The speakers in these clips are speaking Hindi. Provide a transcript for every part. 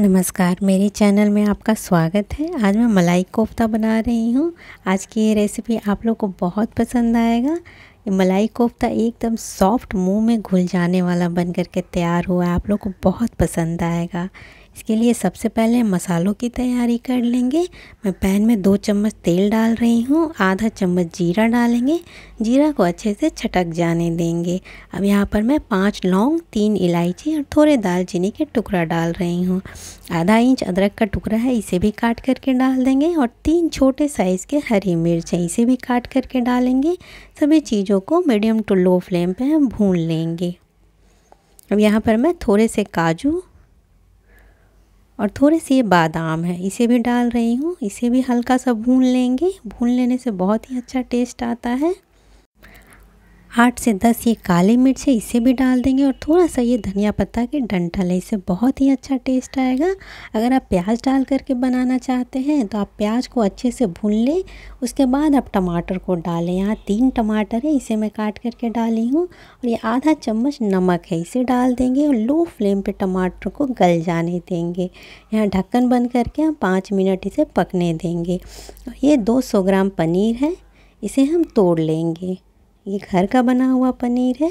नमस्कार मेरे चैनल में आपका स्वागत है आज मैं मलाई कोफ्ता बना रही हूँ आज की ये रेसिपी आप लोग को बहुत पसंद आएगा ये मलाई कोफ्ता एकदम सॉफ्ट मुंह में घुल जाने वाला बन करके के तैयार हुआ है आप लोग को बहुत पसंद आएगा इसके लिए सबसे पहले मसालों की तैयारी कर लेंगे मैं पैन में दो चम्मच तेल डाल रही हूँ आधा चम्मच जीरा डालेंगे जीरा को अच्छे से छटक जाने देंगे अब यहाँ पर मैं पाँच लौंग तीन इलायची और थोड़े दालचीनी के टुकड़ा डाल रही हूँ आधा इंच अदरक का टुकड़ा है इसे भी काट करके डाल देंगे और तीन छोटे साइज़ के हरी मिर्च है इसे भी काट करके डालेंगे सभी चीज़ों को मीडियम टू लो फ्लेम पर हम भून लेंगे अब यहाँ पर मैं थोड़े से काजू और थोड़े से ये बादाम है इसे भी डाल रही हूँ इसे भी हल्का सा भून लेंगे भून लेने से बहुत ही अच्छा टेस्ट आता है आठ से दस ये काली मिर्च है इसे भी डाल देंगे और थोड़ा सा ये धनिया पत्ता के डंठल है इसे बहुत ही अच्छा टेस्ट आएगा अगर आप प्याज डाल करके बनाना चाहते हैं तो आप प्याज को अच्छे से भून लें उसके बाद आप टमाटर को डालें यहाँ तीन टमाटर है इसे मैं काट करके डाली हूँ और ये आधा चम्मच नमक है इसे डाल देंगे और लो फ्लेम पर टमाटर को गल जाने देंगे यहाँ ढक्कन बंद करके हम पाँच मिनट इसे पकने देंगे ये दो ग्राम पनीर है इसे हम तोड़ लेंगे ये घर का बना हुआ पनीर है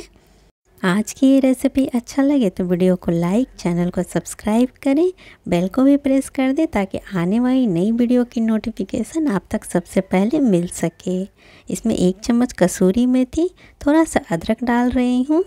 आज की ये रेसिपी अच्छा लगे तो वीडियो को लाइक चैनल को सब्सक्राइब करें बेल को भी प्रेस कर दें ताकि आने वाली नई वीडियो की नोटिफिकेशन आप तक सबसे पहले मिल सके इसमें एक चम्मच कसूरी मेथी थोड़ा सा अदरक डाल रही हूँ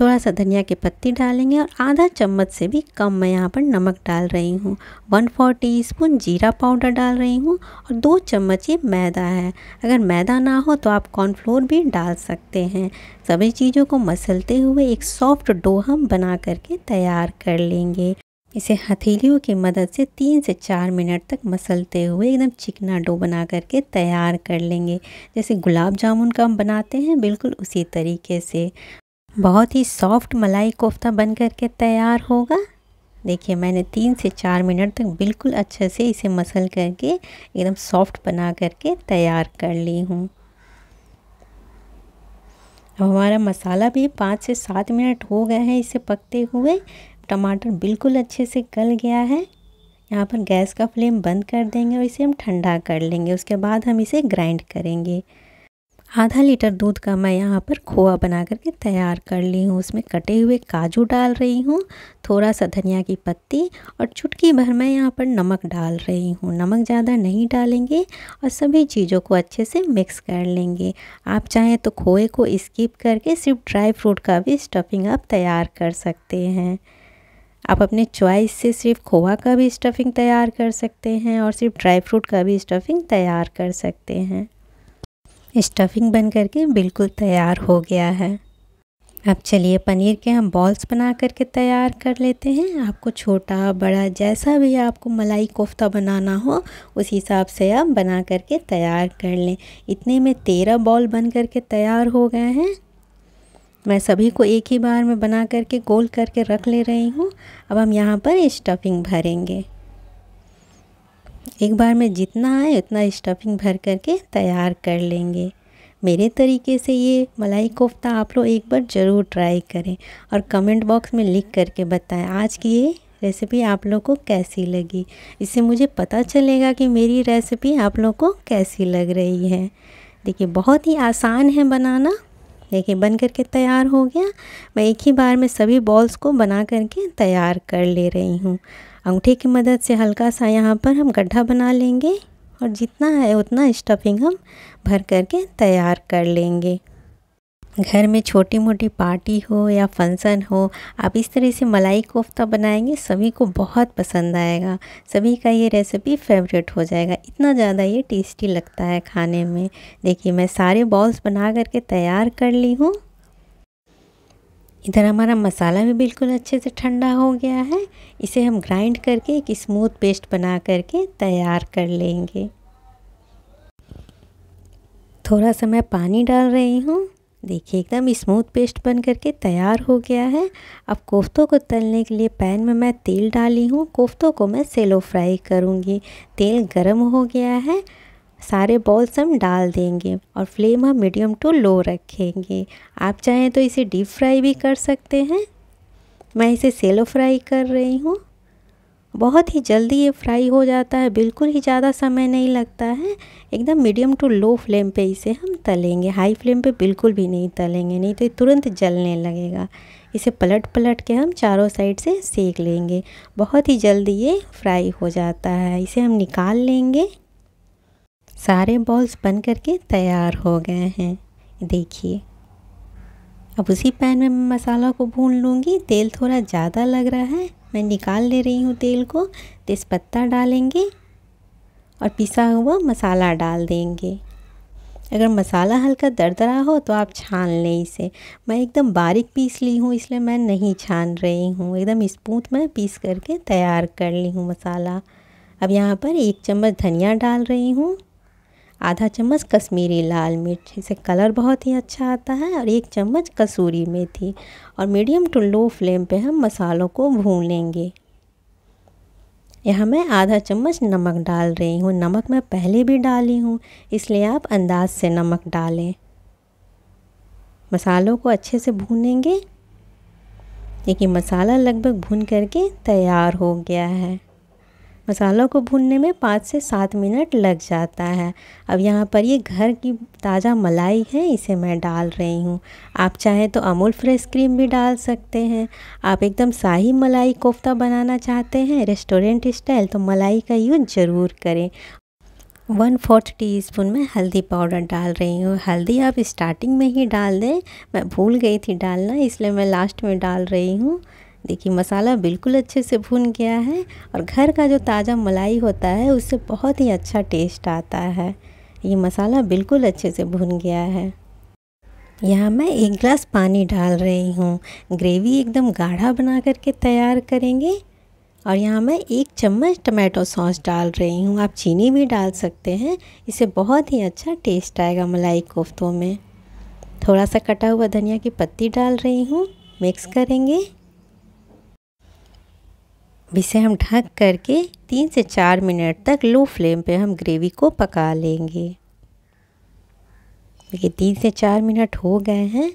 थोड़ा सा धनिया के पत्ती डालेंगे और आधा चम्मच से भी कम मैं यहाँ पर नमक डाल रही हूँ वन फोर टी स्पून जीरा पाउडर डाल रही हूँ और दो चम्मच ये मैदा है अगर मैदा ना हो तो आप कॉर्नफ्लोर भी डाल सकते हैं सभी चीज़ों को मसलते हुए एक सॉफ्ट डो हम बना करके तैयार कर लेंगे इसे हथेलियों की मदद से तीन से चार मिनट तक मसलते हुए एकदम चिकना डो बना करके तैयार कर लेंगे जैसे गुलाब जामुन का हम बनाते हैं बिल्कुल उसी तरीके से बहुत ही सॉफ्ट मलाई कोफ्ता बन कर के तैयार होगा देखिए मैंने तीन से चार मिनट तक बिल्कुल अच्छे से इसे मसल करके एकदम सॉफ्ट बना करके तैयार कर ली हूँ अब हमारा मसाला भी पाँच से सात मिनट हो गए हैं इसे पकते हुए टमाटर बिल्कुल अच्छे से गल गया है यहाँ पर गैस का फ्लेम बंद कर देंगे और इसे हम ठंडा कर लेंगे उसके बाद हम इसे ग्राइंड करेंगे आधा लीटर दूध का मैं यहाँ पर खोआ बना करके तैयार कर ली हूँ उसमें कटे हुए काजू डाल रही हूँ थोड़ा सा धनिया की पत्ती और चुटकी भर मैं यहाँ पर नमक डाल रही हूँ नमक ज़्यादा नहीं डालेंगे और सभी चीज़ों को अच्छे से मिक्स कर लेंगे आप चाहें तो खोए को स्किप करके सिर्फ ड्राई फ्रूट का भी स्टफिंग आप तैयार कर सकते हैं आप अपने चॉइस से सिर्फ खोआ का भी स्टफिंग तैयार कर सकते हैं और सिर्फ ड्राई फ्रूट का भी स्टफिंग तैयार कर सकते हैं स्टफिंग बन करके बिल्कुल तैयार हो गया है अब चलिए पनीर के हम बॉल्स बना करके तैयार कर लेते हैं आपको छोटा बड़ा जैसा भी आपको मलाई कोफ्ता बनाना हो उस हिसाब से आप बना करके तैयार कर लें इतने में तेरह बॉल बन करके तैयार हो गए हैं मैं सभी को एक ही बार में बना करके गोल करके रख ले रही हूँ अब हम यहाँ पर स्टफिंग भरेंगे एक बार में जितना आए उतना स्टफिंग भर करके तैयार कर लेंगे मेरे तरीके से ये मलाई कोफ्ता आप लोग एक बार ज़रूर ट्राई करें और कमेंट बॉक्स में लिख करके बताएं आज की ये रेसिपी आप लोग को कैसी लगी इससे मुझे पता चलेगा कि मेरी रेसिपी आप लोग को कैसी लग रही है देखिए बहुत ही आसान है बनाना देखिए बन करके तैयार हो गया मैं एक ही बार में सभी बॉल्स को बना करके तैयार कर ले रही हूँ अंगूठे की मदद से हल्का सा यहाँ पर हम गड्ढा बना लेंगे और जितना है उतना स्टफिंग हम भर करके तैयार कर लेंगे घर में छोटी मोटी पार्टी हो या फंक्शन हो आप इस तरह से मलाई कोफ्ता बनाएंगे सभी को बहुत पसंद आएगा सभी का ये रेसिपी फेवरेट हो जाएगा इतना ज़्यादा ये टेस्टी लगता है खाने में देखिए मैं सारे बॉल्स बना करके तैयार कर ली हूँ इधर हमारा मसाला भी बिल्कुल अच्छे से ठंडा हो गया है इसे हम ग्राइंड करके एक स्मूथ पेस्ट बना करके तैयार कर लेंगे थोड़ा सा मैं पानी डाल रही हूँ देखिए एकदम स्मूथ पेस्ट बन करके तैयार हो गया है अब कोफ्तों को तलने के लिए पैन में मैं तेल डाली हूँ कोफ्तों को मैं सेलो फ्राई करूँगी तेल गर्म हो गया है सारे बॉल्स हम डाल देंगे और फ्लेम हम मीडियम टू लो रखेंगे आप चाहें तो इसे डीप फ्राई भी कर सकते हैं मैं इसे सेलो फ्राई कर रही हूँ बहुत ही जल्दी ये फ्राई हो जाता है बिल्कुल ही ज़्यादा समय नहीं लगता है एकदम मीडियम टू लो फ्लेम पे इसे हम तलेंगे हाई फ्लेम पे बिल्कुल भी नहीं तलेंगे नहीं तो ये तुरंत जलने लगेगा इसे पलट पलट के हम चारों साइड से सेक लेंगे बहुत ही जल्दी ये फ्राई हो जाता है इसे हम निकाल लेंगे सारे बॉल्स बन करके तैयार हो गए हैं देखिए अब उसी पैन में मैं मसाला को भून लूँगी तेल थोड़ा ज़्यादा लग रहा है मैं निकाल ले रही हूँ तेल को तेज़पत्ता डालेंगे और पिसा हुआ मसाला डाल देंगे अगर मसाला हल्का दरदरा हो तो आप छान लें इसे मैं एकदम बारीक पीस ली हूँ इसलिए मैं नहीं छान रही हूँ एकदम स्मूथ में पीस करके तैयार कर ली हूँ मसाला अब यहाँ पर एक चम्मच धनिया डाल रही हूँ आधा चम्मच कश्मीरी लाल मिर्च इसे कलर बहुत ही अच्छा आता है और एक चम्मच कसूरी मेथी और मीडियम टू लो फ्लेम पे हम मसालों को भून लेंगे यहाँ मैं आधा चम्मच नमक डाल रही हूँ नमक मैं पहले भी डाली हूँ इसलिए आप अंदाज से नमक डालें मसालों को अच्छे से भूनेंगे देखिए मसाला लगभग भून करके तैयार हो गया है मसालों को भूनने में पाँच से सात मिनट लग जाता है अब यहाँ पर ये घर की ताज़ा मलाई है इसे मैं डाल रही हूँ आप चाहें तो अमूल फ्रेश क्रीम भी डाल सकते हैं आप एकदम शाही मलाई कोफ्ता बनाना चाहते हैं रेस्टोरेंट स्टाइल तो मलाई का यूज़ ज़रूर करें वन फोर्थ टी स्पून में हल्दी पाउडर डाल रही हूँ हल्दी आप स्टार्टिंग में ही डाल दें मैं भूल गई थी डालना इसलिए मैं लास्ट में डाल रही हूँ देखिए मसाला बिल्कुल अच्छे से भून गया है और घर का जो ताज़ा मलाई होता है उससे बहुत ही अच्छा टेस्ट आता है ये मसाला बिल्कुल अच्छे से भून गया है यहाँ मैं एक गिलास पानी डाल रही हूँ ग्रेवी एकदम गाढ़ा बना करके तैयार करेंगे और यहाँ मैं एक चम्मच टमाटो सॉस डाल रही हूँ आप चीनी भी डाल सकते हैं इसे बहुत ही अच्छा टेस्ट आएगा मलाई कोफ्तों में थोड़ा सा कटा हुआ धनिया की पत्ती डाल रही हूँ मिक्स करेंगे इसे हम ढक करके तीन से चार मिनट तक लो फ्लेम पे हम ग्रेवी को पका लेंगे ये तीन से चार मिनट हो गए हैं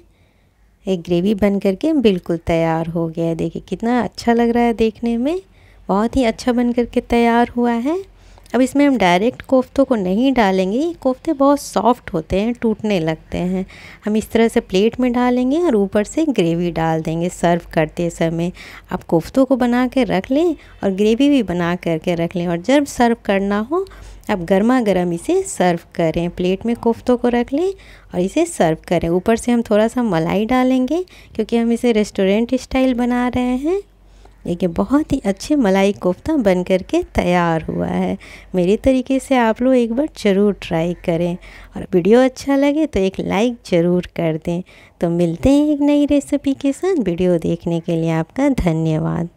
एक ग्रेवी बन करके बिल्कुल तैयार हो गया है देखिए कितना अच्छा लग रहा है देखने में बहुत ही अच्छा बन करके तैयार हुआ है अब इसमें हम डायरेक्ट कोफ्तों को नहीं डालेंगे ये कोफ्ते बहुत सॉफ्ट होते हैं टूटने लगते हैं हम इस तरह से प्लेट में डालेंगे और ऊपर से ग्रेवी डाल देंगे सर्व करते समय आप कोफ्तों को बना के रख लें और ग्रेवी भी बना करके रख लें और जब सर्व करना हो आप गर्मा गर्म इसे सर्व करें प्लेट में कोफ्तों को रख लें और इसे सर्व करें ऊपर से हम थोड़ा सा मलाई डालेंगे क्योंकि हम इसे रेस्टोरेंट स्टाइल बना रहे हैं देखिए बहुत ही अच्छे मलाई कोफ्ता बन कर के तैयार हुआ है मेरे तरीके से आप लोग एक बार ज़रूर ट्राई करें और वीडियो अच्छा लगे तो एक लाइक ज़रूर कर दें तो मिलते हैं एक नई रेसिपी के साथ वीडियो देखने के लिए आपका धन्यवाद